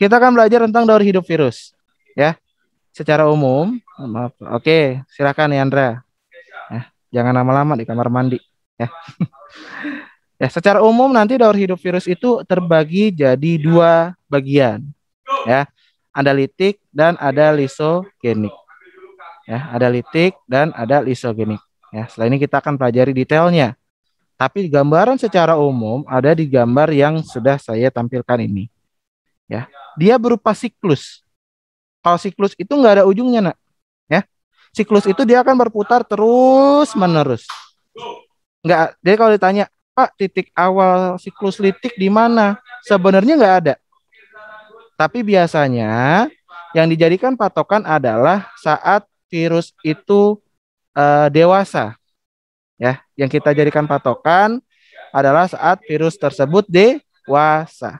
Kita akan belajar tentang daur hidup virus, ya. Secara umum, oh, maaf. Oke, silakan Yandra. Ya, jangan lama-lama di kamar mandi, ya. ya, secara umum nanti daur hidup virus itu terbagi jadi dua bagian, ya. Ada litik dan ada lisogenik. Ya, ada litik dan ada lisogenik. Ya, setelah ini kita akan pelajari detailnya. Tapi gambaran secara umum ada di gambar yang sudah saya tampilkan ini ya dia berupa siklus kalau siklus itu nggak ada ujungnya nak ya siklus itu dia akan berputar terus menerus nggak jadi kalau ditanya pak titik awal siklus litik di mana sebenarnya nggak ada tapi biasanya yang dijadikan patokan adalah saat virus itu uh, dewasa ya yang kita jadikan patokan adalah saat virus tersebut dewasa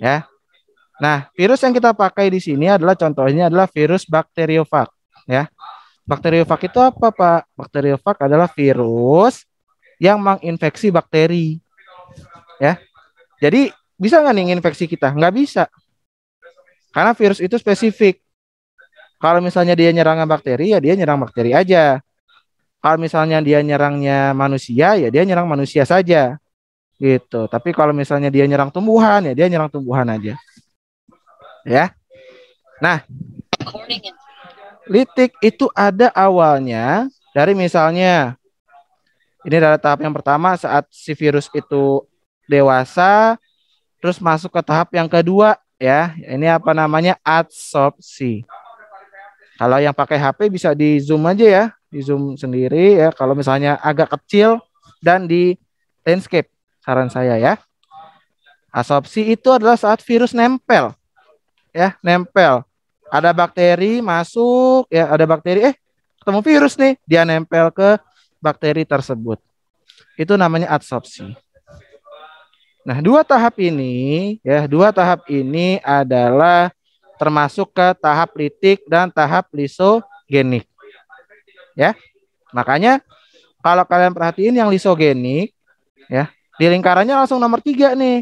Ya. Nah, virus yang kita pakai di sini adalah contohnya adalah virus bakteriofag, ya. Bakteriofag itu apa, Pak? Bakteriofag adalah virus yang menginfeksi bakteri. Ya. Jadi, bisa nggak nih infeksi kita? Nggak bisa. Karena virus itu spesifik. Kalau misalnya dia nyerangnya bakteri, ya dia nyerang bakteri aja. Kalau misalnya dia nyerangnya manusia, ya dia nyerang manusia saja gitu. Tapi kalau misalnya dia nyerang tumbuhan ya dia nyerang tumbuhan aja. Ya. Nah, litik itu ada awalnya dari misalnya ini adalah tahap yang pertama saat si virus itu dewasa terus masuk ke tahap yang kedua ya. Ini apa namanya? adsorpsi. Kalau yang pakai HP bisa di zoom aja ya, di zoom sendiri ya. Kalau misalnya agak kecil dan di landscape saran saya ya. Asopsi itu adalah saat virus nempel. Ya, nempel. Ada bakteri masuk, ya ada bakteri eh ketemu virus nih, dia nempel ke bakteri tersebut. Itu namanya adsorpsi. Nah, dua tahap ini ya, dua tahap ini adalah termasuk ke tahap litik dan tahap lisogenik. Ya. Makanya kalau kalian perhatiin yang lisogenik ya, di lingkarannya langsung nomor tiga nih.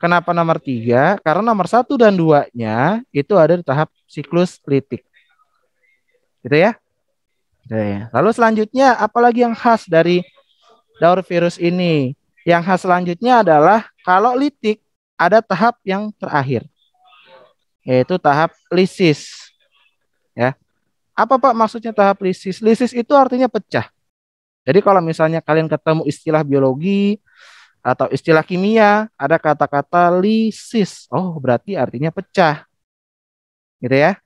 Kenapa nomor tiga? Karena nomor satu dan duanya itu ada di tahap siklus litik. Gitu ya? gitu ya. Lalu selanjutnya apalagi yang khas dari daur virus ini? Yang khas selanjutnya adalah kalau litik ada tahap yang terakhir yaitu tahap lisis. Ya. Apa Pak maksudnya tahap lisis? Lisis itu artinya pecah. Jadi kalau misalnya kalian ketemu istilah biologi atau istilah kimia, ada kata-kata lisis. Oh, berarti artinya pecah. Gitu ya.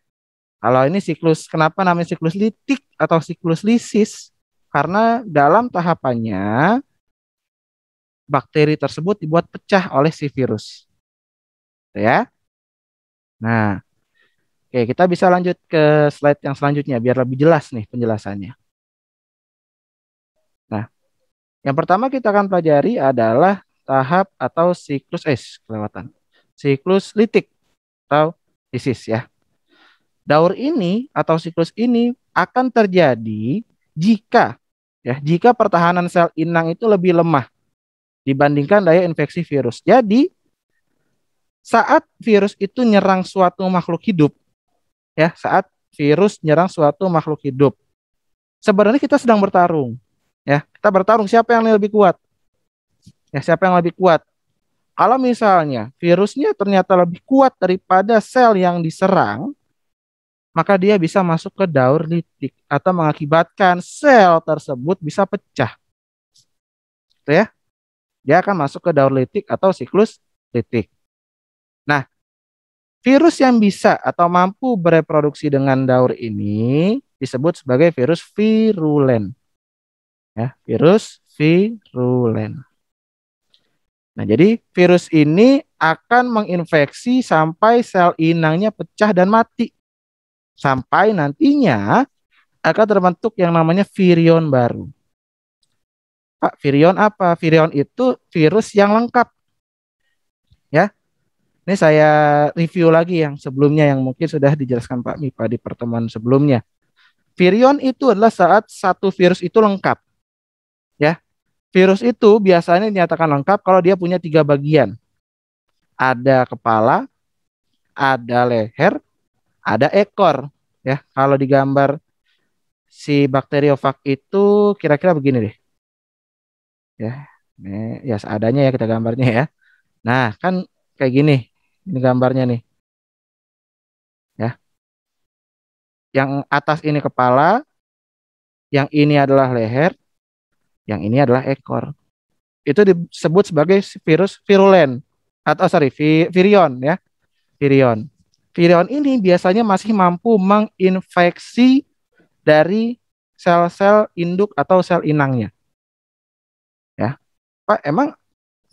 Kalau ini siklus, kenapa namanya siklus litik atau siklus lisis? Karena dalam tahapannya bakteri tersebut dibuat pecah oleh si virus. Gitu ya. Nah, oke kita bisa lanjut ke slide yang selanjutnya biar lebih jelas nih penjelasannya. Yang pertama kita akan pelajari adalah tahap atau siklus es eh, kelewatan. Siklus litik atau disis ya. Daur ini atau siklus ini akan terjadi jika ya, jika pertahanan sel inang itu lebih lemah dibandingkan daya infeksi virus. Jadi saat virus itu nyerang suatu makhluk hidup ya, saat virus nyerang suatu makhluk hidup. Sebenarnya kita sedang bertarung, Ya, kita bertarung siapa yang lebih kuat. Ya, siapa yang lebih kuat. Kalau misalnya virusnya ternyata lebih kuat daripada sel yang diserang, maka dia bisa masuk ke daur litik atau mengakibatkan sel tersebut bisa pecah. Gitu ya. Dia akan masuk ke daur litik atau siklus litik. Nah, virus yang bisa atau mampu bereproduksi dengan daur ini disebut sebagai virus virulen ya virus virulen. Nah, jadi virus ini akan menginfeksi sampai sel inangnya pecah dan mati. Sampai nantinya akan terbentuk yang namanya virion baru. Pak, virion apa? Virion itu virus yang lengkap. Ya. Ini saya review lagi yang sebelumnya yang mungkin sudah dijelaskan Pak Mipa di pertemuan sebelumnya. Virion itu adalah saat satu virus itu lengkap Ya. Virus itu biasanya dinyatakan lengkap kalau dia punya tiga bagian. Ada kepala, ada leher, ada ekor. Ya, kalau digambar si bakteriofag itu kira-kira begini deh. Ya, ini ya seadanya ya kita gambarnya ya. Nah, kan kayak gini. Ini gambarnya nih. Ya. Yang atas ini kepala, yang ini adalah leher, yang ini adalah ekor. Itu disebut sebagai virus virulen atau sorry virion ya. Virion. Virion ini biasanya masih mampu menginfeksi dari sel-sel induk atau sel inangnya. Ya, Pak, emang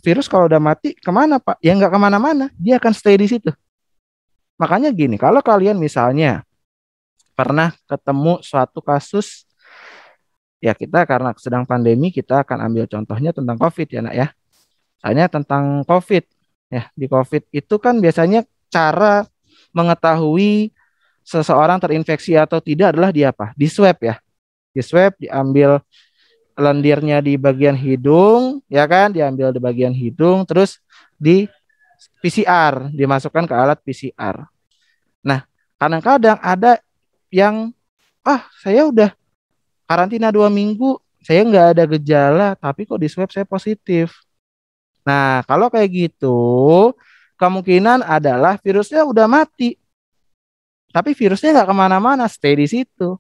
virus kalau udah mati kemana Pak? Ya nggak kemana-mana, dia akan stay di situ. Makanya gini, kalau kalian misalnya pernah ketemu suatu kasus ya kita karena sedang pandemi kita akan ambil contohnya tentang COVID ya nak ya. Misalnya tentang COVID ya di COVID itu kan biasanya cara mengetahui seseorang terinfeksi atau tidak adalah di apa? Di swab ya. Di swab diambil lendirnya di bagian hidung ya kan diambil di bagian hidung terus di PCR dimasukkan ke alat PCR. Nah, kadang-kadang ada yang ah saya udah karantina dua minggu saya nggak ada gejala tapi kok di swab saya positif nah kalau kayak gitu kemungkinan adalah virusnya udah mati tapi virusnya nggak kemana-mana stay di situ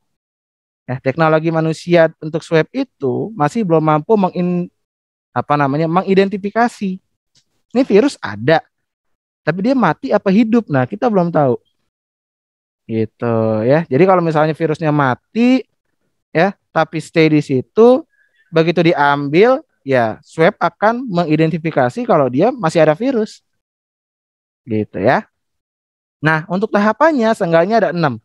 Nah, teknologi manusia untuk swab itu masih belum mampu mengin apa namanya mengidentifikasi ini virus ada tapi dia mati apa hidup nah kita belum tahu gitu ya jadi kalau misalnya virusnya mati ya tapi stay di situ. Begitu diambil, ya swab akan mengidentifikasi kalau dia masih ada virus. Gitu ya. Nah, untuk tahapannya seenggaknya ada enam.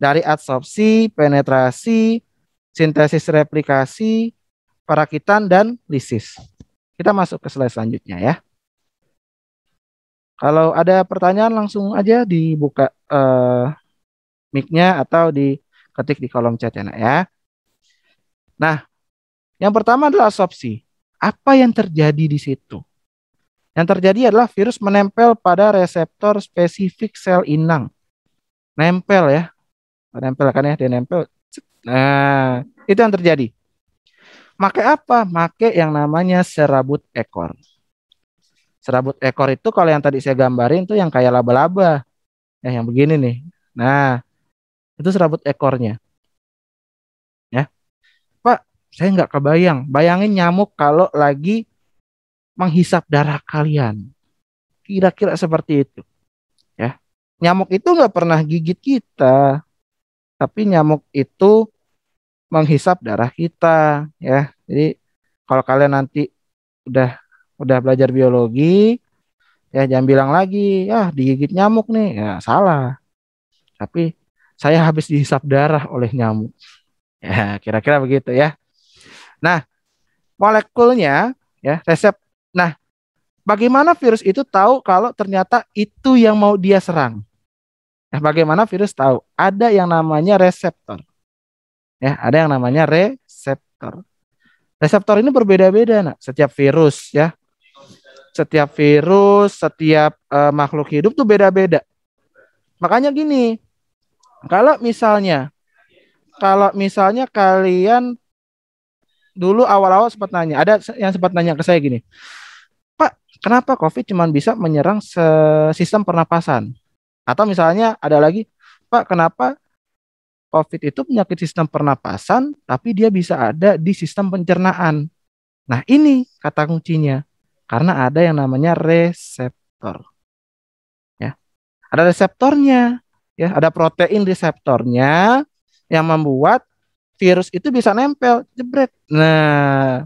Dari adsorpsi, penetrasi, sintesis replikasi, parakitan, dan lisis. Kita masuk ke slide selanjutnya ya. Kalau ada pertanyaan langsung aja dibuka uh, mic-nya atau di ketik di kolom chat ya nak ya. Nah, yang pertama adalah asopsi. Apa yang terjadi di situ? Yang terjadi adalah virus menempel pada reseptor spesifik sel inang. Nempel ya. Nempel kan ya, dia nempel. Nah, itu yang terjadi. Make apa? Make yang namanya serabut ekor. Serabut ekor itu kalau yang tadi saya gambarin itu yang kayak laba-laba. Ya, yang begini nih. Nah, itu serabut ekornya. Ya. Pak, saya nggak kebayang. Bayangin nyamuk kalau lagi menghisap darah kalian. Kira-kira seperti itu. Ya. Nyamuk itu nggak pernah gigit kita. Tapi nyamuk itu menghisap darah kita, ya. Jadi kalau kalian nanti udah udah belajar biologi ya jangan bilang lagi ya digigit nyamuk nih ya salah tapi saya habis dihisap darah oleh nyamuk. Ya, kira-kira begitu ya. Nah, molekulnya ya resep. Nah, bagaimana virus itu tahu kalau ternyata itu yang mau dia serang? Nah, bagaimana virus tahu? Ada yang namanya reseptor. Ya, ada yang namanya reseptor. Reseptor ini berbeda-beda, nak. setiap virus ya. Setiap virus, setiap uh, makhluk hidup tuh beda-beda. Makanya gini, kalau misalnya kalau misalnya kalian dulu awal-awal sempat nanya, ada yang sempat nanya ke saya gini. Pak, kenapa COVID cuma bisa menyerang sistem pernapasan? Atau misalnya ada lagi, Pak, kenapa COVID itu penyakit sistem pernapasan, tapi dia bisa ada di sistem pencernaan? Nah, ini kata kuncinya. Karena ada yang namanya reseptor. Ya. Ada reseptornya ya ada protein reseptornya yang membuat virus itu bisa nempel jebret nah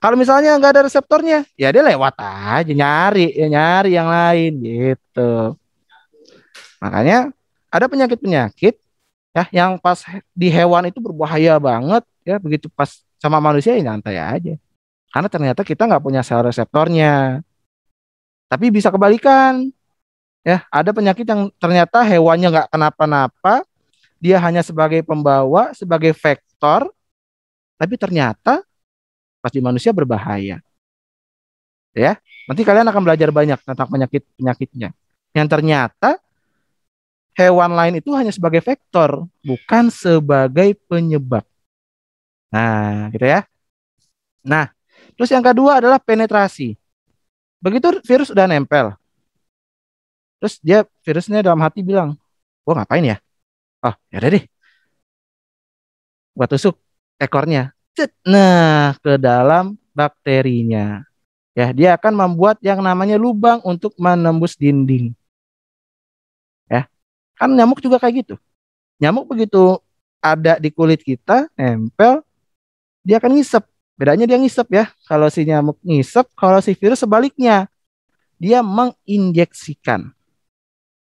kalau misalnya nggak ada reseptornya ya dia lewat aja nyari ya nyari yang lain gitu makanya ada penyakit penyakit ya yang pas di hewan itu berbahaya banget ya begitu pas sama manusia ya nyantai aja karena ternyata kita nggak punya sel reseptornya tapi bisa kebalikan ya ada penyakit yang ternyata hewannya nggak kenapa-napa dia hanya sebagai pembawa sebagai vektor tapi ternyata pas di manusia berbahaya ya nanti kalian akan belajar banyak tentang penyakit penyakitnya yang ternyata hewan lain itu hanya sebagai vektor bukan sebagai penyebab nah gitu ya nah terus yang kedua adalah penetrasi begitu virus udah nempel Terus dia virusnya dalam hati bilang, gua ngapain ya? Oh, ya deh. Gua tusuk ekornya. nah, ke dalam bakterinya. Ya, dia akan membuat yang namanya lubang untuk menembus dinding. Ya. Kan nyamuk juga kayak gitu. Nyamuk begitu ada di kulit kita, nempel, dia akan ngisep. Bedanya dia ngisep ya. Kalau si nyamuk ngisep, kalau si virus sebaliknya. Dia menginjeksikan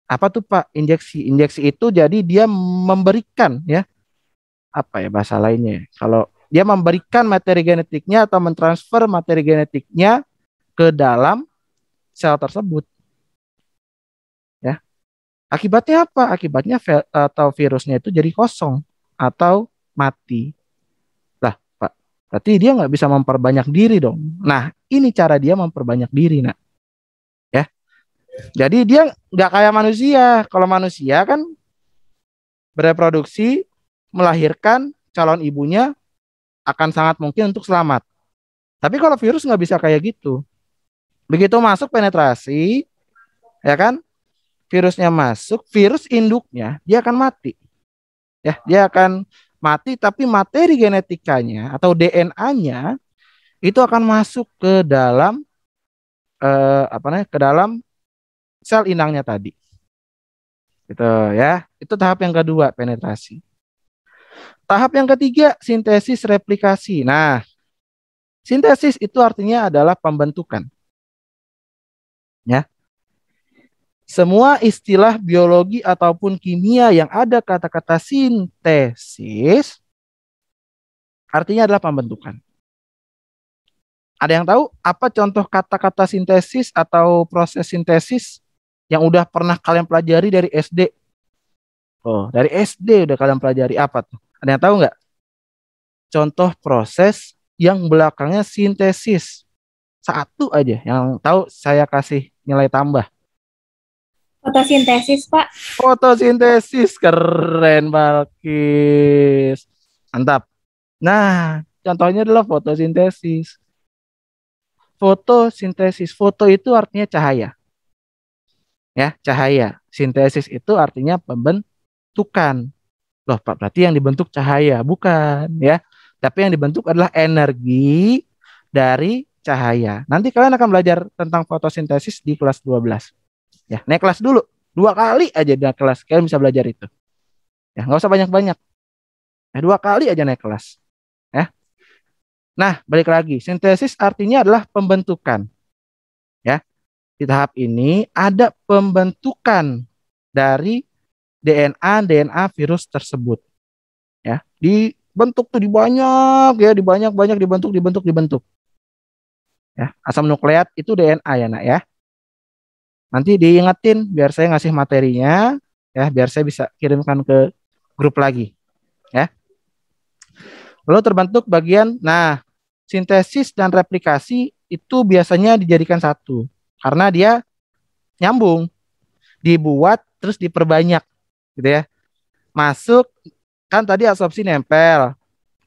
apa tuh Pak injeksi injeksi itu jadi dia memberikan ya apa ya bahasa lainnya ya? kalau dia memberikan materi genetiknya atau mentransfer materi genetiknya ke dalam sel tersebut ya akibatnya apa akibatnya atau virusnya itu jadi kosong atau mati lah Pak berarti dia nggak bisa memperbanyak diri dong nah ini cara dia memperbanyak diri nak jadi dia nggak kayak manusia. Kalau manusia kan bereproduksi, melahirkan calon ibunya akan sangat mungkin untuk selamat. Tapi kalau virus nggak bisa kayak gitu. Begitu masuk penetrasi, ya kan? Virusnya masuk, virus induknya dia akan mati. Ya, dia akan mati tapi materi genetikanya atau DNA-nya itu akan masuk ke dalam eh, apa namanya? ke dalam sel inangnya tadi. Gitu ya. Itu tahap yang kedua, penetrasi. Tahap yang ketiga, sintesis replikasi. Nah, sintesis itu artinya adalah pembentukan. Ya. Semua istilah biologi ataupun kimia yang ada kata-kata sintesis artinya adalah pembentukan. Ada yang tahu apa contoh kata-kata sintesis atau proses sintesis? yang udah pernah kalian pelajari dari SD? Oh, dari SD udah kalian pelajari apa tuh? Ada yang tahu nggak? Contoh proses yang belakangnya sintesis. Satu aja yang tahu saya kasih nilai tambah. Fotosintesis, Pak. Fotosintesis keren, Balkis. Mantap. Nah, contohnya adalah fotosintesis. Fotosintesis. Foto itu artinya cahaya ya cahaya. Sintesis itu artinya pembentukan. Loh, Pak, berarti yang dibentuk cahaya, bukan ya. Tapi yang dibentuk adalah energi dari cahaya. Nanti kalian akan belajar tentang fotosintesis di kelas 12. Ya, naik kelas dulu. Dua kali aja naik kelas, kalian bisa belajar itu. Ya, nggak usah banyak-banyak. Ya, dua kali aja naik kelas. Ya. Nah, balik lagi. Sintesis artinya adalah pembentukan di tahap ini ada pembentukan dari DNA DNA virus tersebut. Ya, dibentuk tuh dibanyak ya, dibanyak-banyak dibentuk dibentuk dibentuk. Ya, asam nukleat itu DNA ya, Nak ya. Nanti diingetin biar saya ngasih materinya ya, biar saya bisa kirimkan ke grup lagi. Ya. Lalu terbentuk bagian nah, sintesis dan replikasi itu biasanya dijadikan satu karena dia nyambung dibuat terus diperbanyak gitu ya masuk kan tadi absorpsi nempel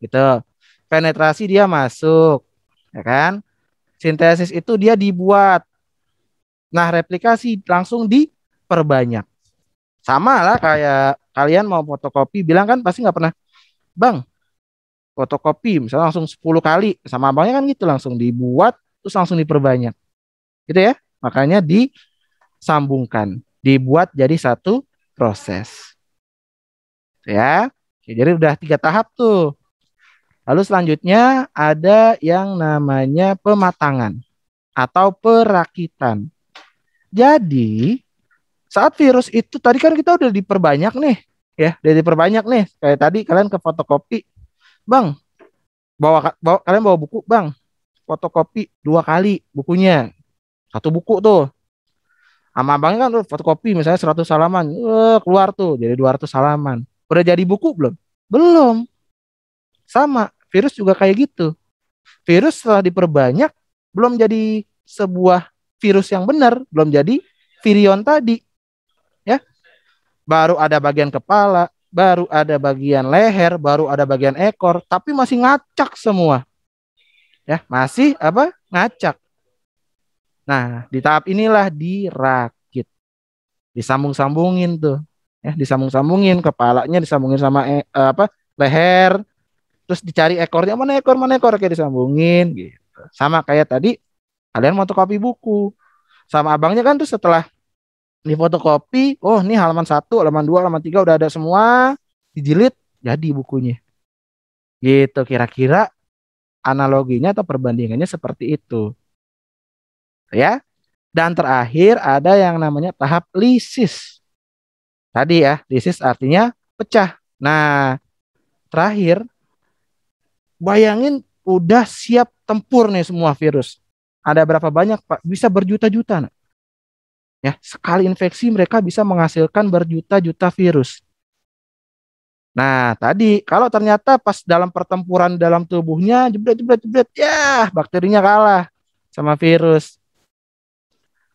gitu penetrasi dia masuk ya kan sintesis itu dia dibuat nah replikasi langsung diperbanyak sama lah kayak kalian mau fotokopi bilang kan pasti nggak pernah bang fotokopi misalnya langsung 10 kali sama abangnya kan gitu langsung dibuat terus langsung diperbanyak gitu ya Makanya disambungkan, dibuat jadi satu proses. Ya, jadi udah tiga tahap tuh. Lalu selanjutnya ada yang namanya pematangan atau perakitan. Jadi saat virus itu tadi kan kita udah diperbanyak nih, ya, udah diperbanyak nih. Kayak tadi kalian ke fotokopi, bang, bawa, bawa kalian bawa buku, bang, fotokopi dua kali bukunya, satu buku tuh. Sama abangnya kan tuh fotokopi misalnya 100 salaman Eh, keluar tuh jadi 200 salaman Udah jadi buku belum? Belum. Sama, virus juga kayak gitu. Virus setelah diperbanyak belum jadi sebuah virus yang benar, belum jadi virion tadi. Ya. Baru ada bagian kepala, baru ada bagian leher, baru ada bagian ekor, tapi masih ngacak semua. Ya, masih apa? Ngacak. Nah, di tahap inilah dirakit. Disambung-sambungin tuh. Ya, disambung-sambungin kepalanya disambungin sama e, apa? leher. Terus dicari ekornya mana ekor, mana ekor kayak disambungin gitu. Sama kayak tadi kalian mau fotokopi buku. Sama abangnya kan tuh setelah di fotokopi, oh nih halaman 1, halaman 2, halaman 3 udah ada semua dijilid jadi bukunya. Gitu kira-kira analoginya atau perbandingannya seperti itu ya. Dan terakhir ada yang namanya tahap lisis. Tadi ya, lisis artinya pecah. Nah, terakhir bayangin udah siap tempur nih semua virus. Ada berapa banyak, Pak? Bisa berjuta-juta. Ya, sekali infeksi mereka bisa menghasilkan berjuta-juta virus. Nah, tadi kalau ternyata pas dalam pertempuran dalam tubuhnya jebret jebret jebret ya bakterinya kalah sama virus.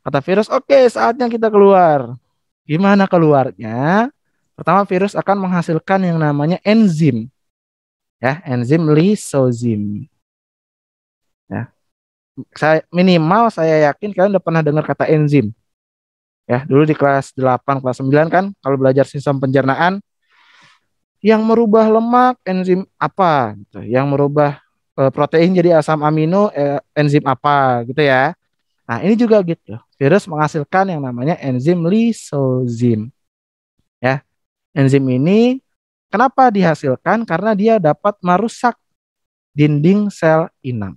Kata virus, oke okay, saatnya kita keluar. Gimana keluarnya? Pertama virus akan menghasilkan yang namanya enzim. Ya, enzim lisozim. Ya. Saya minimal saya yakin kalian udah pernah dengar kata enzim. Ya, dulu di kelas 8, kelas 9 kan kalau belajar sistem pencernaan yang merubah lemak enzim apa gitu. Yang merubah eh, protein jadi asam amino eh, enzim apa gitu ya Nah, ini juga gitu. Virus menghasilkan yang namanya enzim lisozim. Ya. Enzim ini kenapa dihasilkan? Karena dia dapat merusak dinding sel inang.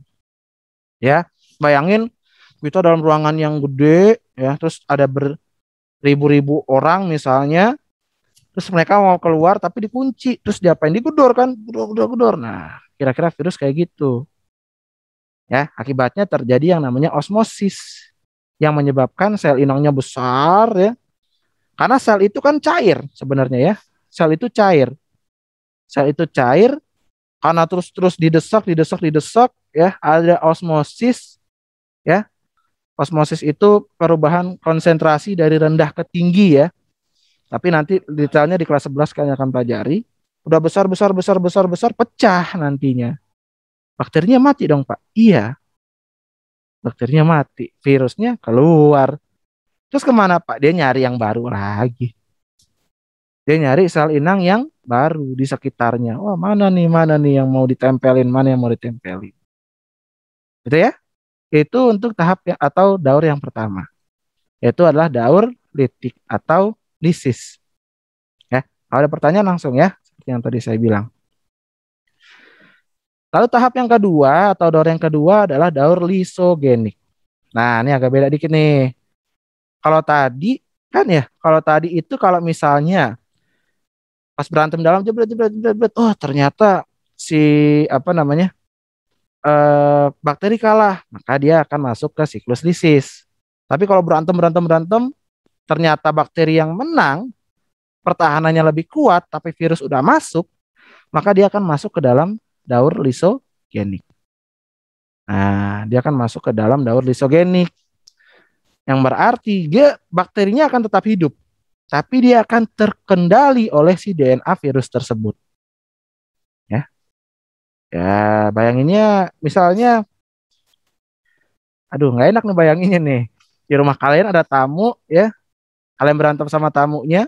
Ya, bayangin kita dalam ruangan yang gede ya, terus ada beribu-ribu orang misalnya terus mereka mau keluar tapi dikunci, terus diapain? Digedor kan, gedor gedor gedor. Nah, kira-kira virus kayak gitu. Ya, akibatnya terjadi yang namanya osmosis yang menyebabkan sel inangnya besar ya. Karena sel itu kan cair sebenarnya ya. Sel itu cair. Sel itu cair karena terus-terus didesak, didesak, didesak ya, ada osmosis ya. Osmosis itu perubahan konsentrasi dari rendah ke tinggi ya. Tapi nanti detailnya di kelas 11 kalian akan pelajari. Udah besar besar besar besar besar pecah nantinya bakterinya mati dong pak iya bakterinya mati virusnya keluar terus kemana pak dia nyari yang baru lagi dia nyari sel inang yang baru di sekitarnya wah mana nih mana nih yang mau ditempelin mana yang mau ditempelin gitu ya itu untuk tahap yang, atau daur yang pertama yaitu adalah daur litik atau lisis ya kalau ada pertanyaan langsung ya seperti yang tadi saya bilang Lalu tahap yang kedua atau daur yang kedua adalah daur lisogenik. Nah, ini agak beda dikit nih. Kalau tadi kan ya, kalau tadi itu kalau misalnya pas berantem dalam jebret jebret jebret, oh ternyata si apa namanya? eh bakteri kalah, maka dia akan masuk ke siklus lisis. Tapi kalau berantem berantem berantem ternyata bakteri yang menang pertahanannya lebih kuat tapi virus udah masuk, maka dia akan masuk ke dalam daur lisogenik. Nah, dia akan masuk ke dalam daur lisogenik. Yang berarti dia bakterinya akan tetap hidup, tapi dia akan terkendali oleh si DNA virus tersebut. Ya. Ya, bayanginnya misalnya aduh nggak enak nih bayanginnya nih di rumah kalian ada tamu ya kalian berantem sama tamunya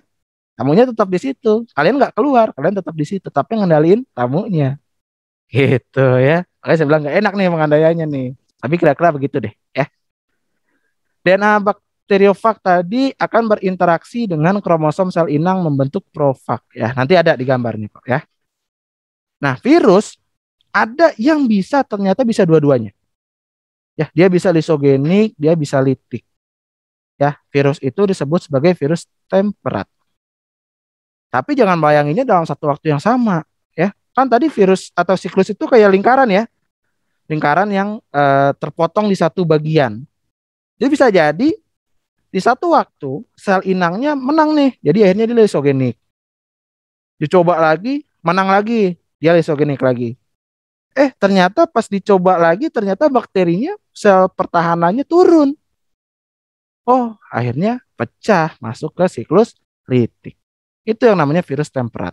tamunya tetap di situ kalian nggak keluar kalian tetap di situ tapi ngendaliin tamunya Gitu ya. Makanya saya bilang nggak enak nih mengandainya nih. Tapi kira-kira begitu deh ya. DNA bakteriofag tadi akan berinteraksi dengan kromosom sel inang membentuk profag ya. Nanti ada di gambar nih kok ya. Nah, virus ada yang bisa ternyata bisa dua-duanya. Ya, dia bisa lisogenik, dia bisa litik. Ya, virus itu disebut sebagai virus temperat. Tapi jangan bayanginnya dalam satu waktu yang sama kan tadi virus atau siklus itu kayak lingkaran ya lingkaran yang uh, terpotong di satu bagian jadi bisa jadi di satu waktu sel inangnya menang nih jadi akhirnya dia lesogenik dicoba lagi menang lagi dia lesogenik lagi eh ternyata pas dicoba lagi ternyata bakterinya sel pertahanannya turun oh akhirnya pecah masuk ke siklus litik itu yang namanya virus temperat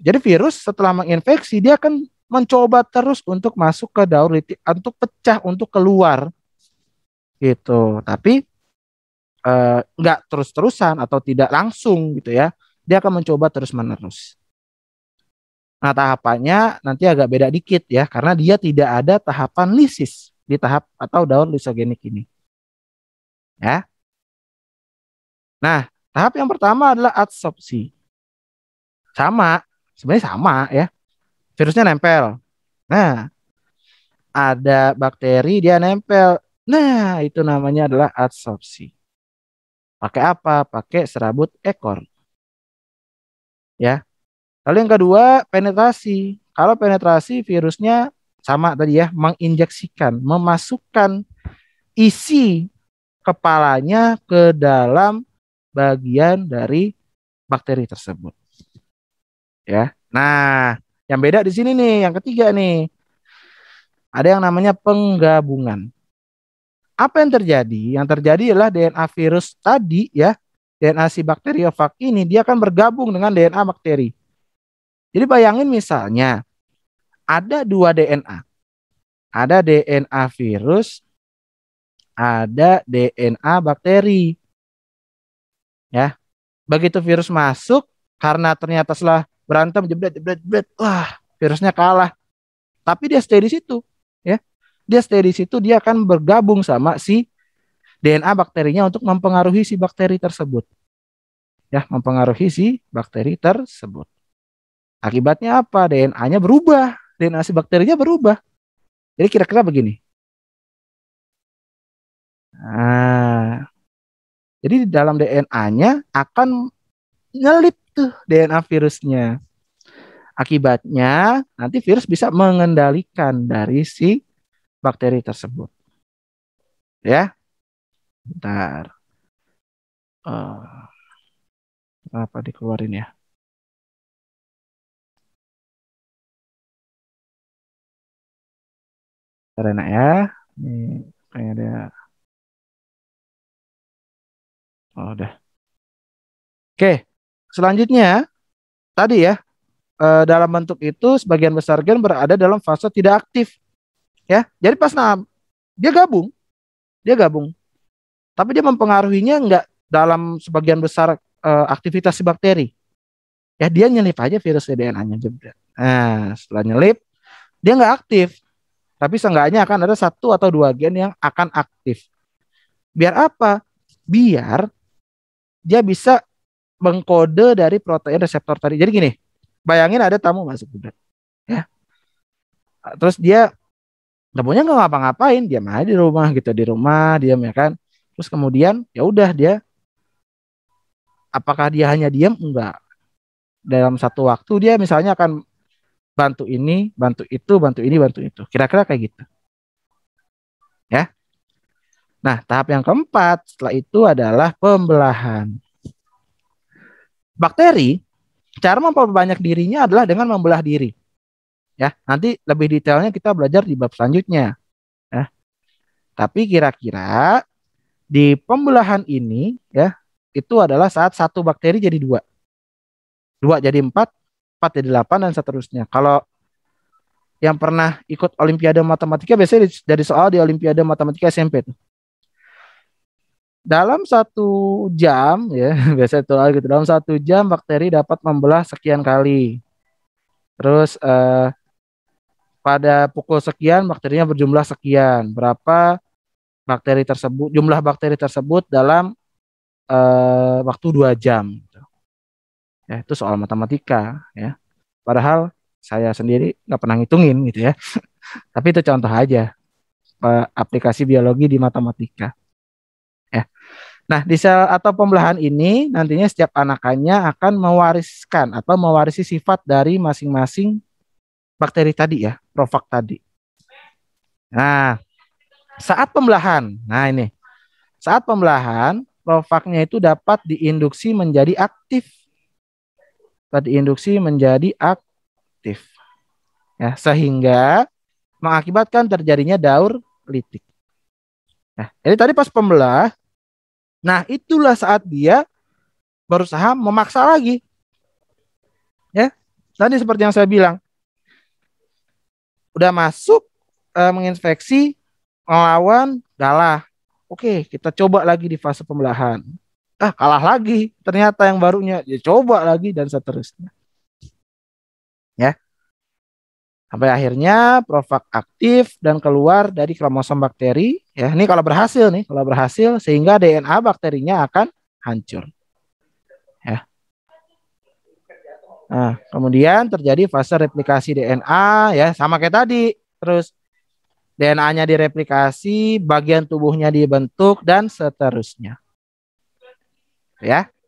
jadi virus setelah menginfeksi dia akan mencoba terus untuk masuk ke daur litik, untuk pecah, untuk keluar gitu. Tapi eh, nggak eh, terus-terusan atau tidak langsung gitu ya. Dia akan mencoba terus-menerus. Nah tahapannya nanti agak beda dikit ya karena dia tidak ada tahapan lisis di tahap atau daun lisogenik ini. Ya. Nah tahap yang pertama adalah adsorpsi. Sama sebenarnya sama ya. Virusnya nempel. Nah, ada bakteri dia nempel. Nah, itu namanya adalah adsorpsi. Pakai apa? Pakai serabut ekor. Ya. Lalu yang kedua, penetrasi. Kalau penetrasi virusnya sama tadi ya, menginjeksikan, memasukkan isi kepalanya ke dalam bagian dari bakteri tersebut ya. Nah, yang beda di sini nih, yang ketiga nih. Ada yang namanya penggabungan. Apa yang terjadi? Yang terjadi adalah DNA virus tadi ya, DNA si bakteriofag ini dia akan bergabung dengan DNA bakteri. Jadi bayangin misalnya ada dua DNA. Ada DNA virus, ada DNA bakteri. Ya. Begitu virus masuk karena ternyata setelah berantem jebret jebret jebret wah virusnya kalah tapi dia stay di situ ya dia stay di situ dia akan bergabung sama si DNA bakterinya untuk mempengaruhi si bakteri tersebut ya mempengaruhi si bakteri tersebut akibatnya apa DNA-nya berubah DNA si bakterinya berubah jadi kira-kira begini nah jadi di dalam DNA-nya akan nyelip tuh DNA virusnya. Akibatnya nanti virus bisa mengendalikan dari si bakteri tersebut. Ya. Bentar. Uh, apa dikeluarin ya? Karena ya. Ini kayaknya ada Oh, udah. Oke. Selanjutnya, tadi ya, e, dalam bentuk itu sebagian besar gen berada dalam fase tidak aktif. Ya, jadi pas nah, dia gabung, dia gabung, tapi dia mempengaruhinya enggak dalam sebagian besar e, aktivitas si bakteri. Ya, dia nyelip aja virus DNA-nya jebret. Nah, setelah nyelip, dia enggak aktif. Tapi seenggaknya akan ada satu atau dua gen yang akan aktif. Biar apa? Biar dia bisa mengkode dari protein reseptor tadi. Jadi gini, bayangin ada tamu masuk juga, gitu. ya. Terus dia tamunya nggak ngapa-ngapain, dia, main di rumah gitu, di rumah diam ya kan. Terus kemudian ya udah dia, apakah dia hanya diam? Enggak. Dalam satu waktu dia misalnya akan bantu ini, bantu itu, bantu ini, bantu itu. Kira-kira kayak gitu. Ya. Nah, tahap yang keempat setelah itu adalah pembelahan bakteri cara memperbanyak dirinya adalah dengan membelah diri. Ya, nanti lebih detailnya kita belajar di bab selanjutnya. Ya. Tapi kira-kira di pembelahan ini ya, itu adalah saat satu bakteri jadi dua. Dua jadi empat, empat jadi delapan dan seterusnya. Kalau yang pernah ikut olimpiade matematika biasanya dari soal di olimpiade matematika SMP tuh dalam satu jam ya biasa itu gitu dalam satu jam bakteri dapat membelah sekian kali terus eh, pada pukul sekian bakterinya berjumlah sekian berapa bakteri tersebut jumlah bakteri tersebut dalam eh, waktu dua jam gitu. ya itu soal matematika ya padahal saya sendiri nggak pernah ngitungin gitu ya tapi itu contoh aja eh, aplikasi biologi di matematika ya. Nah, di sel atau pembelahan ini nantinya setiap anakannya akan mewariskan atau mewarisi sifat dari masing-masing bakteri tadi ya, profak tadi. Nah, saat pembelahan, nah ini. Saat pembelahan, profaknya itu dapat diinduksi menjadi aktif. Dapat diinduksi menjadi aktif. Ya, sehingga mengakibatkan terjadinya daur litik. Nah, jadi tadi pas pembelah Nah, itulah saat dia berusaha memaksa lagi. Ya. Tadi seperti yang saya bilang. Udah masuk e, eh, menginfeksi melawan galah. Oke, kita coba lagi di fase pembelahan. Ah, kalah lagi. Ternyata yang barunya ya coba lagi dan seterusnya. Ya. Sampai akhirnya profag aktif dan keluar dari kromosom bakteri. Ya, ini kalau berhasil nih, kalau berhasil sehingga DNA bakterinya akan hancur. Ya. Nah, kemudian terjadi fase replikasi DNA ya, sama kayak tadi. Terus DNA-nya direplikasi, bagian tubuhnya dibentuk dan seterusnya. Ya.